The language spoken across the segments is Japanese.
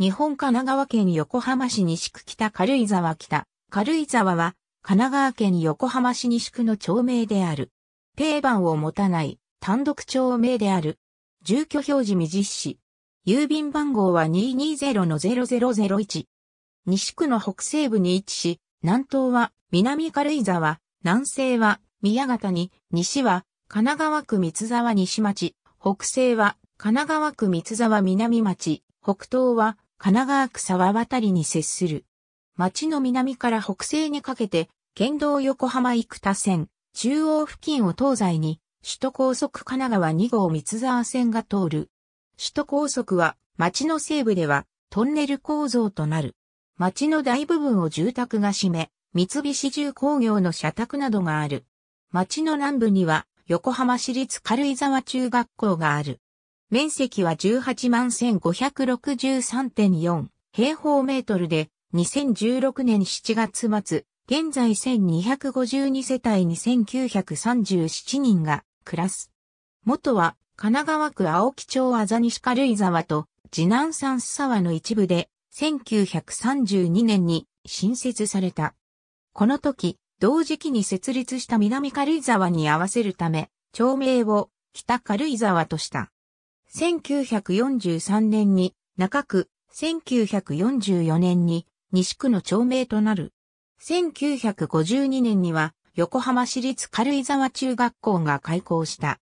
日本神奈川県横浜市西区北軽井沢北。軽井沢は、神奈川県横浜市西区の町名である。定番を持たない単独町名である。住居表示未実施。郵便番号は220-0001。西区の北西部に位置し、南東は南軽井沢、南西は宮形に、西は神奈川区三沢西町、北西は神奈川区三沢南町、北東は神奈川区沢渡に接する。町の南から北西にかけて、県道横浜生田線、中央付近を東西に、首都高速神奈川2号三沢線が通る。首都高速は、町の西部では、トンネル構造となる。町の大部分を住宅が占め、三菱重工業の社宅などがある。町の南部には、横浜市立軽井沢中学校がある。面積は18万1563.4平方メートルで、2016年7月末、現在1252世帯2937人が暮らす。元は神奈川区青木町あざ西軽井沢と次男山須沢の一部で1932年に新設された。この時、同時期に設立した南軽井沢に合わせるため、町名を北軽井沢とした。1943年に中区、1944年に西区の町名となる。1952年には横浜市立軽井沢中学校が開校した。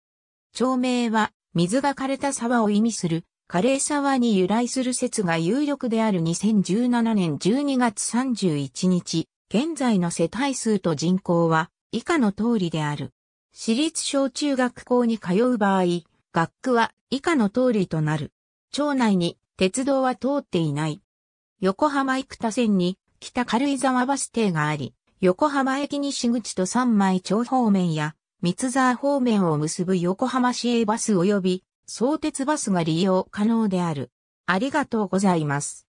町名は水が枯れた沢を意味する枯れ沢に由来する説が有力である2017年12月31日、現在の世帯数と人口は以下の通りである。私立小中学校に通う場合、学区は以下の通りとなる。町内に鉄道は通っていない。横浜生田線に北軽井沢バス停があり、横浜駅西口と三枚町方面や三沢方面を結ぶ横浜市営バス及び相鉄バスが利用可能である。ありがとうございます。